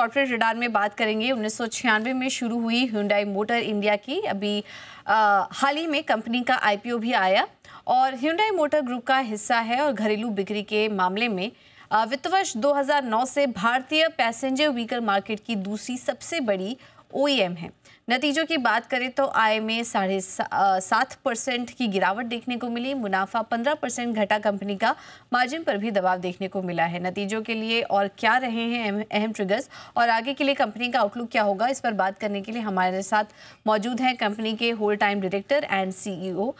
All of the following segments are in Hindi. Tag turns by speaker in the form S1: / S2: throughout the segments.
S1: कॉर्पोरेट रिडार में बात करेंगे उन्नीस में शुरू हुई हुंडई मोटर इंडिया की अभी हाल ही में कंपनी का आईपीओ भी आया और हुंडई मोटर ग्रुप का हिस्सा है और घरेलू बिक्री के मामले में वित्त वर्ष 2009 से भारतीय पैसेंजर व्हीकल मार्केट की दूसरी सबसे बड़ी ओ e है नतीजों की बात करें तो आय में साढ़े सात परसेंट की गिरावट देखने को मिली मुनाफा पंद्रह परसेंट घटा कंपनी का मार्जिन पर भी दबाव देखने को मिला है नतीजों के लिए और क्या रहे हैं अहम ट्रिगर्स और आगे के लिए कंपनी का आउटलुक क्या होगा इस पर बात करने के लिए हमारे साथ मौजूद हैं कंपनी के whole time director and CEO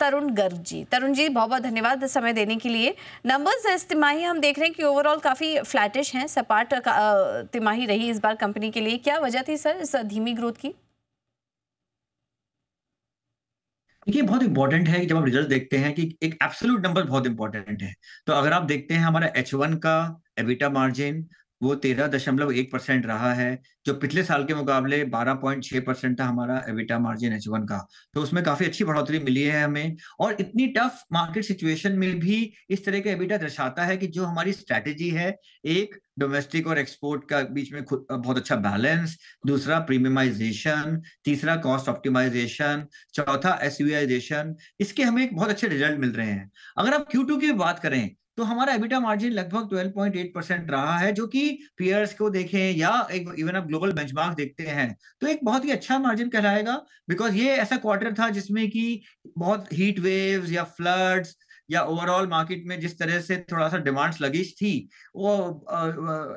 S1: Tarun Garg ji Tarun ji बहुत बहुत धन्यवाद समय देने के लिए नंबर्स इस तिमाही हम देख रहे हैं कि ओवरऑल काफ़ी फ्लैटिश हैं सपाट तिमाही रही इस बार कंपनी के लिए क्या वजह थी सर इस धीमी ग्रोथ की
S2: देखिए बहुत इंपॉर्टेंट है कि जब आप रिजल्ट देखते हैं कि एक एब्सोल्यूट नंबर बहुत इंपॉर्टेंट है तो अगर आप देखते हैं हमारा एच का एबिटा मार्जिन वो तेरह दशमलव एक परसेंट रहा है जो पिछले साल के मुकाबले बारह पॉइंट छह परसेंट था हमारा एविटा मार्जिन एच वन का तो उसमें काफी अच्छी बढ़ोतरी मिली है हमें और इतनी टफ मार्केट सिचुएशन में भी इस तरह का एविटा दर्शाता है कि जो हमारी स्ट्रेटेजी है एक डोमेस्टिक और एक्सपोर्ट का बीच में बहुत अच्छा बैलेंस दूसरा प्रीमियमाइजेशन तीसरा कॉस्ट ऑप्टिमाइजेशन चौथा एसयूआइजेशन इसके हमें एक बहुत अच्छे रिजल्ट मिल रहे हैं अगर आप क्यू की बात करें तो हमारा एबिटा मार्जिन लगभग 12.8 परसेंट रहा है जो कि पीयर्स को देखें या एक इवन आप ग्लोबल बेंचमार्क देखते हैं तो एक बहुत ही अच्छा मार्जिन कहलाएगा बिकॉज ये ऐसा क्वार्टर था जिसमें कि बहुत हीट वेव्स या फ्लड्स या ओवरऑल मार्केट में जिस तरह से थोड़ा सा डिमांड्स लगी थी वो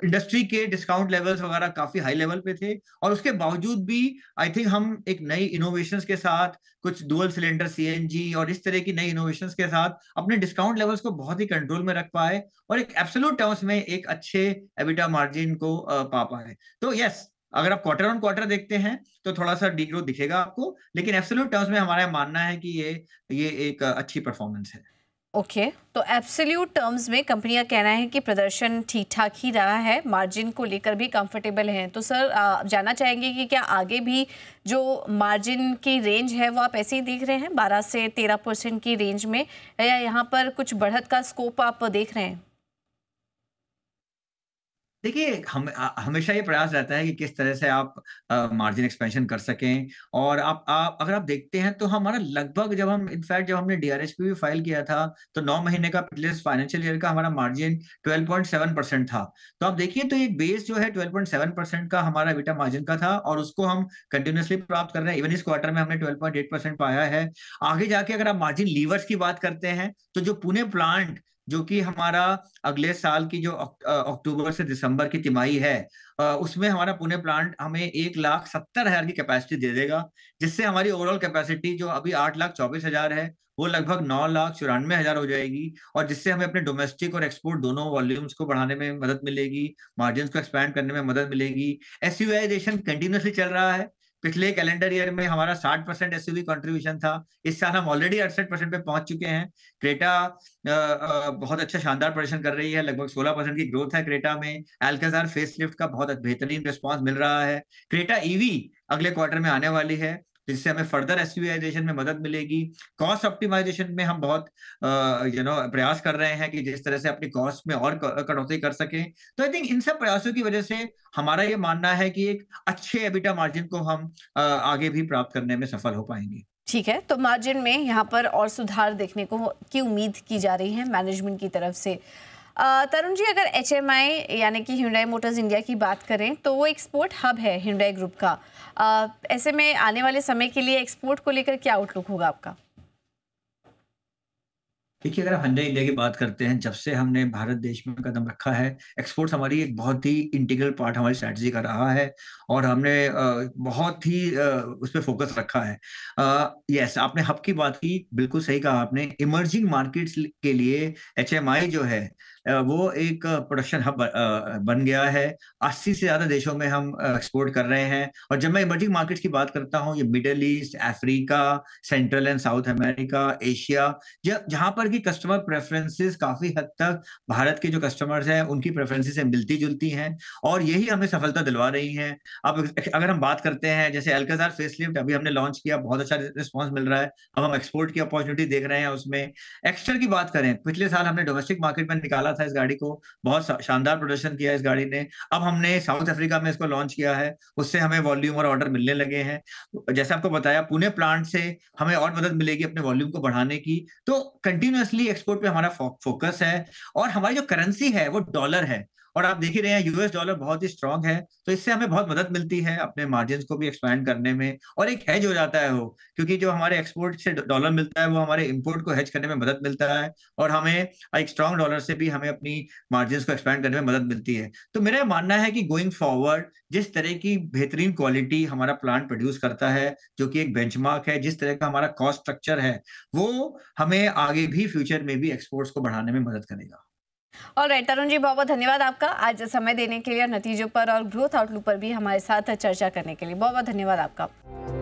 S2: इंडस्ट्री के डिस्काउंट लेवल्स वगैरह काफी हाई लेवल पे थे और उसके बावजूद भी आई थिंक हम एक नई इनोवेशन के साथ कुछ डुअल सिलेंडर सी और इस तरह की नई इनोवेशन के साथ अपने डिस्काउंट लेवल्स को बहुत ही कंट्रोल में रख पाए और एक एब्सोलूट टर्म्स में एक अच्छे एबिटा मार्जिन को पा पाए तो यस अगर आप क्वार्टर ऑन क्वार्टर देखते हैं तो थोड़ा सा डिग्रोथ दिखेगा आपको लेकिन एब्सोल्यूट टर्म्स में हमारा मानना है कि ये ये एक अच्छी परफॉर्मेंस है
S1: ओके okay. तो एब्सोल्यूट टर्म्स में कंपनी का कहना है कि प्रदर्शन ठीक ठाक ही रहा है मार्जिन को लेकर भी कंफर्टेबल हैं तो सर आप जानना चाहेंगे कि क्या आगे भी जो मार्जिन की रेंज है वो आप ऐसे ही देख रहे हैं 12 से 13 परसेंट की रेंज में या यहाँ पर कुछ बढ़त का स्कोप आप देख रहे हैं
S2: देखिए हम हमेशा ये प्रयास रहता है कि किस तरह से आप मार्जिन एक्सपेंशन कर सकें और आप आप अगर आप देखते हैं तो हमारा लगभग जब हम इनफैक्ट जब हमने एस पी भी फाइल किया था तो नौ महीने का पिछले फाइनेंशियल ईयर का हमारा मार्जिन 12.7 परसेंट था तो आप देखिए तो एक बेस जो है 12.7 परसेंट का हमारा बेटा मार्जिन का था और उसको हम कंटिन्यूसली प्राप्त कर रहे हैं इवन इस क्वार्टर में हमने ट्वेल्व पाया है आगे जाके अगर आप मार्जिन लीवर्स की बात करते हैं तो जो पुणे प्लांट जो कि हमारा अगले साल की जो अक्टूबर से दिसंबर की तिमाही है उसमें हमारा पुणे प्लांट हमें एक लाख सत्तर हजार की कैपेसिटी दे देगा जिससे हमारी ओवरऑल कैपेसिटी जो अभी आठ लाख चौबीस हजार है वो लगभग नौ लाख चौरानवे हजार हो जाएगी और जिससे हमें अपने डोमेस्टिक और एक्सपोर्ट दोनों वॉल्यूम्स को बढ़ाने में मदद मिलेगी मार्जिन को एक्सपैंड करने में मदद मिलेगी एस कंटिन्यूसली चल रहा है पिछले कैलेंडर ईयर में हमारा 60 परसेंट एस कंट्रीब्यूशन था इस साल हम ऑलरेडी अड़सठ परसेंट पे पहुंच चुके हैं क्रेटा बहुत अच्छा शानदार प्रदर्शन कर रही है लगभग 16 परसेंट की ग्रोथ है क्रेटा में एल्कजार फेस लिफ्ट का बहुत बेहतरीन रिस्पॉन्स मिल रहा है क्रेटा ईवी e अगले क्वार्टर में आने वाली है जिससे हमें फर्दर एसयूआईजेशन में मदद मिलेगी कॉस्ट ऑप्टिमाइजेशन में हम बहुत यू नो प्रयास कर रहे हैं कि जिस तरह से अपनी कॉस्ट में और कटौती कर सकें तो आई थिंक इन सब प्रयासों की वजह से हमारा ये मानना है कि एक अच्छे एबिटा मार्जिन को हम आगे भी प्राप्त करने में सफल हो पाएंगे
S1: ठीक है तो मार्जिन में यहाँ पर और सुधार देखने को की उम्मीद की जा रही है मैनेजमेंट की तरफ से तरुण जी अगर एच यानी कि हिंडाई मोटर्स इंडिया की बात करें तो वो एक्सपोर्ट हब है हिंडाई ग्रुप का ऐसे में आने वाले समय के लिए एक्सपोर्ट को लेकर क्या आउटलुक होगा आपका
S2: देखिए अगर हम हंडा इंडिया की बात करते हैं जब से हमने भारत देश में कदम रखा है एक्सपोर्ट्स हमारी एक बहुत ही इंटीग्रल पार्ट हमारी स्ट्रेटजी का रहा है और हमने बहुत ही उस पर फोकस रखा है यस आपने हब की बात की बिल्कुल सही कहा आपने इमर्जिंग मार्केट्स के लिए एचएमआई जो है वो एक प्रोडक्शन हब बन गया है 80 से ज़्यादा देशों में हम एक्सपोर्ट कर रहे हैं और जब मैं इमर्जिंग मार्केट्स की बात करता हूँ ये Middle East Africa Central and South America Asia जहां पर की कस्टमर प्रेफरेंसेस काफ़ी हद तक भारत के जो कस्टमर्स हैं उनकी प्रेफरेंसेस से मिलती जुलती हैं और यही हमें सफलता दिलवा रही है अब अगर हम बात करते हैं जैसे एल्काजार फेसलिफ्ट अभी हमने लॉन्च किया बहुत अच्छा रिस्पॉन्स मिल रहा है अब हम एक्सपोर्ट की अपॉर्चुनिटी देख रहे हैं उसमें एक्स्टर की बात करें पिछले साल हमने डोमेस्टिक मार्केट में निकाला रहा था इस गाड़ी को बहुत शानदार प्रदर्शन किया इस गाड़ी ने अब हमने साउथ अफ्रीका में इसको लॉन्च किया है उससे हमें वॉल्यूम और ऑर्डर मिलने लगे हैं जैसे आपको बताया पुणे प्लांट से हमें और मदद मिलेगी अपने वॉल्यूम को बढ़ाने की तो कंटिन्यूसली एक्सपोर्ट पे हमारा फोकस है और हमारी जो करेंसी है वो डॉलर है और आप देख ही रहे हैं यूएस डॉलर बहुत ही स्ट्रांग है तो इससे हमें बहुत मदद मिलती है अपने मार्जिन को भी एक्सपैंड करने में और एक हैज हो जाता है वो क्योंकि जो हमारे एक्सपोर्ट से डॉलर मिलता है वो हमारे इम्पोर्ट को हैज करने में मदद मिलता है और हमें एक स्ट्रांग डॉलर से भी हमें अपनी मार्जिन को एक्सपैंड करने में मदद मिलती है तो मेरा मानना है कि गोइंग फॉरवर्ड जिस तरह की बेहतरीन क्वालिटी हमारा प्लांट प्रोड्यूस करता है जो कि एक बेंच है जिस तरह का हमारा कॉस्ट स्ट्रक्चर है वो हमें आगे भी फ्यूचर में भी एक्सपोर्ट्स को बढ़ाने में मदद करेगा
S1: और राइट तरुण जी बहुत बहुत धन्यवाद आपका आज समय देने के लिए नतीजों पर और ग्रोथ आउटलुक पर भी हमारे साथ चर्चा करने के लिए बहुत बहुत धन्यवाद आपका